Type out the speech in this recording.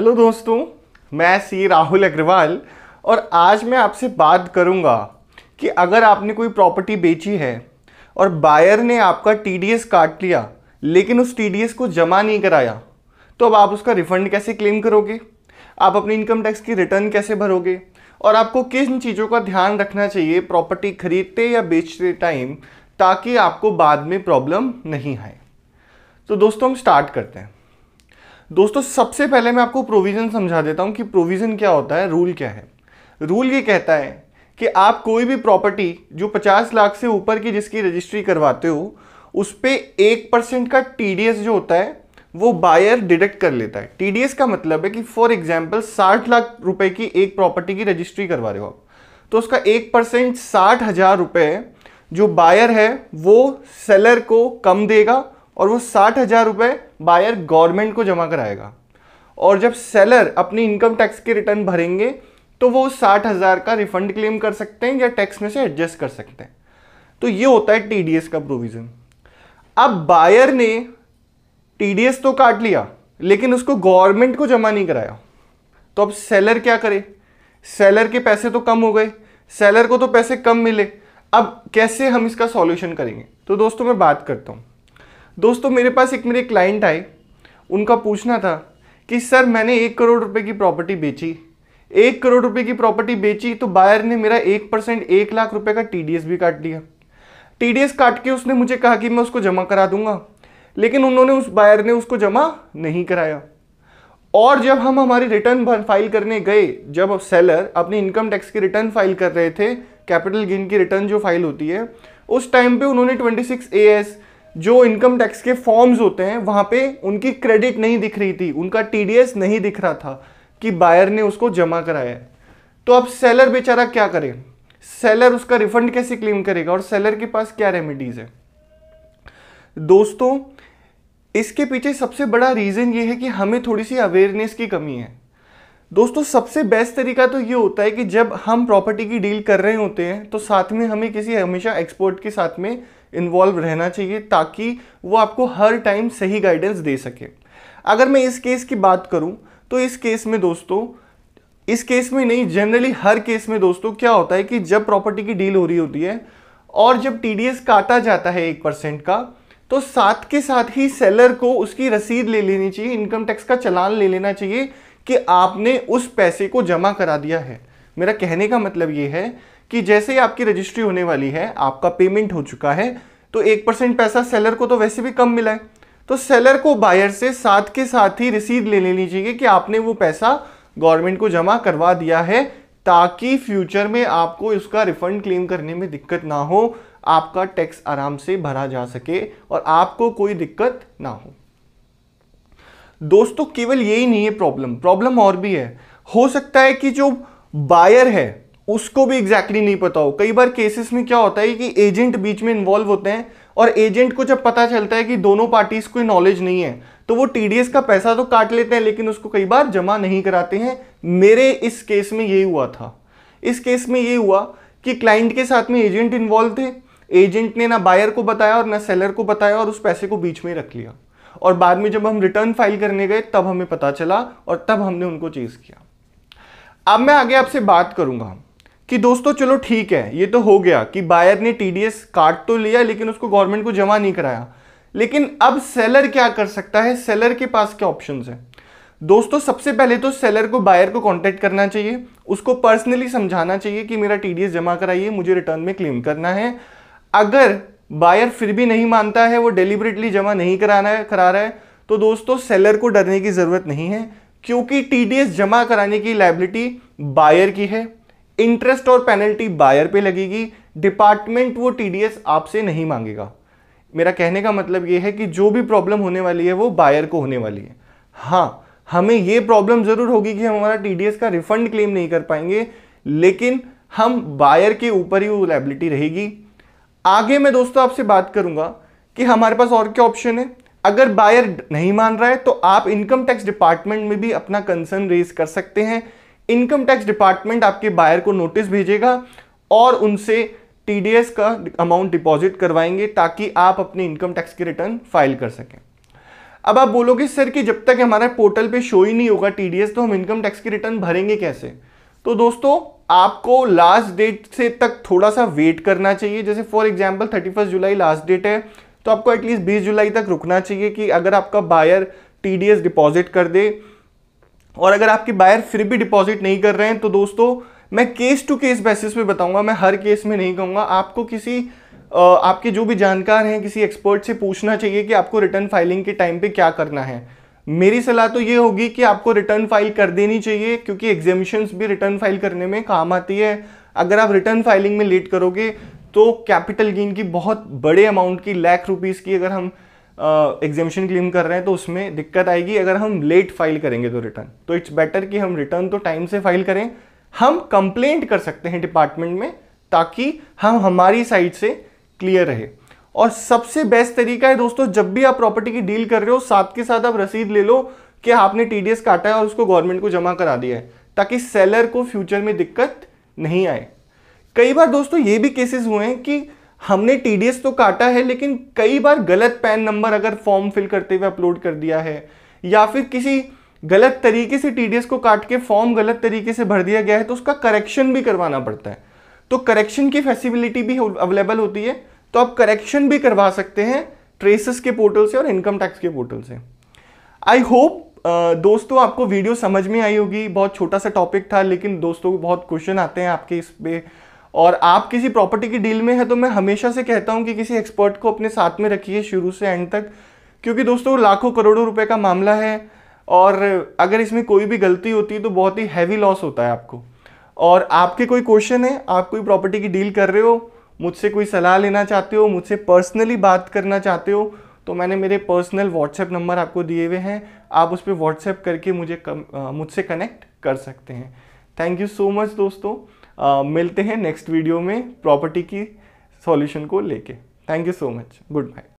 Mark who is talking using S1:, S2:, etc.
S1: hello दोस्तों मैं सी राहुल अग्रवाल और आज मैं आपसे बात करूंगा कि अगर आपने कोई प्रॉपर्टी बेची है और बायर ने आपका टीडीएस काट लिया लेकिन उस टीडीएस को जमा नहीं कराया तो अब आप उसका रिफंड कैसे क्लेम करोगे आप अपनी इनकम टैक्स की रिटर्न कैसे भरोगे और आपको किन चीज़ों का ध्यान रखना चाहिए प्रॉपर्टी खरीदते या बेचते टाइम ताकि आपको बाद में प्रॉब्लम नहीं आए तो दोस्तों हम स्टार्ट करते हैं दोस्तों सबसे पहले मैं आपको प्रोविज़न समझा देता हूँ कि प्रोविज़न क्या होता है रूल क्या है रूल ये कहता है कि आप कोई भी प्रॉपर्टी जो 50 लाख से ऊपर की जिसकी रजिस्ट्री करवाते हो उस पर एक परसेंट का टी जो होता है वो बायर डिडक्ट कर लेता है टी का मतलब है कि फॉर एग्जाम्पल साठ लाख रुपए की एक प्रॉपर्टी की रजिस्ट्री करवा रहे हो आप तो उसका एक परसेंट साठ हज़ार रुपये जो बायर है वो सेलर को कम देगा और वो साठ हज़ार रुपये बायर गवर्नमेंट को जमा कराएगा और जब सेलर अपनी इनकम टैक्स के रिटर्न भरेंगे तो वो साठ हज़ार का रिफंड क्लेम कर सकते हैं या टैक्स में से एडजस्ट कर सकते हैं तो ये होता है टी का प्रोविज़न अब बायर ने टीडीएस तो काट लिया लेकिन उसको गवर्नमेंट को जमा नहीं कराया तो अब सेलर क्या करे सेलर के पैसे तो कम हो गए सेलर को तो पैसे कम मिले अब कैसे हम इसका सॉल्यूशन करेंगे तो दोस्तों मैं बात करता हूँ दोस्तों मेरे पास एक मेरे क्लाइंट आए उनका पूछना था कि सर मैंने एक करोड़ रुपए की प्रॉपर्टी बेची एक करोड़ रुपए की प्रॉपर्टी बेची तो बायर ने मेरा एक परसेंट एक लाख रुपए का टीडीएस भी काट लिया टीडीएस काट के उसने मुझे कहा कि मैं उसको जमा करा दूंगा लेकिन उन्होंने उस बायर ने उसको जमा नहीं कराया और जब हम हमारी रिटर्न फाइल करने गए जब सेलर अपनी इनकम टैक्स की रिटर्न फाइल कर रहे थे कैपिटल गेन की रिटर्न जो फाइल होती है उस टाइम पे उन्होंने 26 सिक्स जो इनकम टैक्स के फॉर्म्स होते हैं वहां पे उनकी क्रेडिट नहीं दिख रही थी उनका टीडीएस नहीं दिख रहा था कि बायर ने उसको जमा कराया है तो अब सेलर बेचारा क्या करे सेलर उसका रिफंड कैसे क्लेम करेगा और सेलर के पास क्या रेमेडीज है दोस्तों इसके पीछे सबसे बड़ा रीज़न ये है कि हमें थोड़ी सी अवेयरनेस की कमी है दोस्तों सबसे बेस्ट तरीका तो ये होता है कि जब हम प्रॉपर्टी की डील कर रहे होते हैं तो साथ में हमें किसी हमेशा एक्सपर्ट के साथ में इन्वॉल्व रहना चाहिए ताकि वो आपको हर टाइम सही गाइडेंस दे सके अगर मैं इस केस की बात करूं तो इस केस में दोस्तों इस केस में नहीं जनरली हर केस में दोस्तों क्या होता है कि जब प्रॉपर्टी की डील हो रही होती है और जब टी काटा जाता है एक परसेंट का तो साथ के साथ ही सेलर को उसकी रसीद ले लेनी चाहिए इनकम टैक्स का चलान ले लेना चाहिए कि आपने उस पैसे को जमा करा दिया है मेरा कहने का मतलब ये है कि जैसे ही आपकी रजिस्ट्री होने वाली है आपका पेमेंट हो चुका है तो एक परसेंट पैसा सेलर को तो वैसे भी कम मिला है तो सेलर को बायर से साथ के साथ ही रिसीद ले लेनी चाहिए कि आपने वो पैसा गवर्नमेंट को जमा करवा दिया है ताकि फ्यूचर में आपको इसका रिफंड क्लेम करने में दिक्कत ना हो आपका टैक्स आराम से भरा जा सके और आपको कोई दिक्कत ना हो दोस्तों केवल यही नहीं है प्रॉब्लम प्रॉब्लम और भी है हो सकता है कि जो बायर है उसको भी एग्जैक्टली exactly नहीं पता हो कई बार केसेस में क्या होता है कि एजेंट बीच में इन्वॉल्व होते हैं और एजेंट को जब पता चलता है कि दोनों पार्टीज को नॉलेज नहीं है तो वो टीडीएस का पैसा तो काट लेते हैं लेकिन उसको कई बार जमा नहीं कराते हैं मेरे इस केस में ये हुआ था इस केस में ये हुआ कि क्लाइंट के साथ में एजेंट इन्वॉल्व थे एजेंट ने ना बायर को बताया और ना सेलर को बताया और उस पैसे को बीच में रख लिया और बाद में जब हम रिटर्न फाइल करने गए तब हमें पता चला और तब हमने उनको चेज किया अब मैं आगे आपसे बात करूंगा कि दोस्तों चलो ठीक है ये तो हो गया कि बायर ने टीडीएस काट तो लिया लेकिन उसको गवर्नमेंट को जमा नहीं कराया लेकिन अब सेलर क्या कर सकता है सेलर के पास क्या ऑप्शन है दोस्तों सबसे पहले तो सेलर को बायर को कांटेक्ट करना चाहिए उसको पर्सनली समझाना चाहिए कि मेरा टीडीएस जमा कराइए मुझे रिटर्न में क्लेम करना है अगर बायर फिर भी नहीं मानता है वो डेलिबरेटली जमा नहीं कराना है करा रहा है तो दोस्तों सेलर को डरने की ज़रूरत नहीं है क्योंकि टीडीएस जमा कराने की लाइबिलिटी बायर की है इंटरेस्ट और पेनल्टी बायर पे लगेगी डिपार्टमेंट वो टीडीएस आपसे नहीं मांगेगा मेरा कहने का मतलब ये है कि जो भी प्रॉब्लम होने वाली है वो बायर को होने वाली है हाँ हमें ये प्रॉब्लम ज़रूर होगी कि हम हमारा टीडीएस का रिफंड क्लेम नहीं कर पाएंगे लेकिन हम बायर के ऊपर ही वो लाइबिलिटी रहेगी आगे मैं दोस्तों आपसे बात करूंगा कि हमारे पास और क्या ऑप्शन है अगर बायर नहीं मान रहा है तो आप इनकम टैक्स डिपार्टमेंट में भी अपना कंसर्न रेज कर सकते हैं इनकम टैक्स डिपार्टमेंट आपके बायर को नोटिस भेजेगा और उनसे टीडीएस का अमाउंट डिपॉजिट करवाएंगे ताकि आप अपने इनकम टैक्स की रिटर्न फाइल कर सकें अब आप बोलोगे सर कि जब तक हमारा पोर्टल पे शो ही नहीं होगा टीडीएस तो हम इनकम टैक्स की रिटर्न भरेंगे कैसे तो दोस्तों आपको लास्ट डेट से तक थोड़ा सा वेट करना चाहिए जैसे फॉर एग्जाम्पल थर्टी फर्स्ट जुलाई लास्ट डेट है तो आपको एटलीस्ट बीस जुलाई तक रुकना चाहिए कि अगर आपका बायर टी डिपॉजिट कर दे और अगर आपके बायर फिर भी डिपॉजिट नहीं कर रहे हैं तो दोस्तों मैं केस टू केस बेसिस पे बताऊंगा मैं हर केस में नहीं कहूँगा आपको किसी आपके जो भी जानकार हैं किसी एक्सपर्ट से पूछना चाहिए कि आपको रिटर्न फाइलिंग के टाइम पे क्या करना है मेरी सलाह तो ये होगी कि आपको रिटर्न फाइल कर देनी चाहिए क्योंकि एग्जामिशन्स भी रिटर्न फाइल करने में काम आती है अगर आप रिटर्न फाइलिंग में लेट करोगे तो कैपिटल गेन की बहुत बड़े अमाउंट की लाख रुपीज़ की अगर हम एग्जामेशन क्लेम कर रहे हैं तो उसमें दिक्कत आएगी अगर हम लेट फाइल करेंगे तो रिटर्न तो इट्स बेटर कि हम रिटर्न तो टाइम से फाइल करें हम कंप्लेंट कर सकते हैं डिपार्टमेंट में ताकि हम हमारी साइड से क्लियर रहे और सबसे बेस्ट तरीका है दोस्तों जब भी आप प्रॉपर्टी की डील कर रहे हो साथ के साथ आप रसीद ले लो कि आपने टी काटा है और उसको गवर्नमेंट को जमा करा दिया है ताकि सेलर को फ्यूचर में दिक्कत नहीं आए कई बार दोस्तों ये भी केसेस हुए हैं कि हमने टीडीएस तो काटा है लेकिन कई बार गलत पैन नंबर अगर फॉर्म फिल करते हुए अपलोड कर दिया है या फिर किसी गलत तरीके से टी को काट के फॉर्म गलत तरीके से भर दिया गया है तो उसका करेक्शन भी करवाना पड़ता है तो करेक्शन की फैसिलिटी भी अवेलेबल होती है तो आप करेक्शन भी करवा सकते हैं ट्रेसेस के पोर्टल से और इनकम टैक्स के पोर्टल से आई होप दोस्तों आपको वीडियो समझ में आई होगी बहुत छोटा सा टॉपिक था लेकिन दोस्तों बहुत क्वेश्चन आते हैं आपके इस पर और आप किसी प्रॉपर्टी की डील में है तो मैं हमेशा से कहता हूँ कि किसी एक्सपर्ट को अपने साथ में रखिए शुरू से एंड तक क्योंकि दोस्तों लाखों करोड़ों रुपए का मामला है और अगर इसमें कोई भी गलती होती है तो बहुत ही हैवी लॉस होता है आपको और आपके कोई क्वेश्चन है आप कोई प्रॉपर्टी की डील कर रहे हो मुझसे कोई सलाह लेना चाहते हो मुझसे पर्सनली बात करना चाहते हो तो मैंने मेरे पर्सनल व्हाट्सएप नंबर आपको दिए हुए हैं आप उस पर व्हाट्सएप करके मुझे मुझसे कनेक्ट कर सकते हैं थैंक यू सो मच दोस्तों आ, मिलते हैं नेक्स्ट वीडियो में प्रॉपर्टी की सॉल्यूशन को लेके thank you so much good bye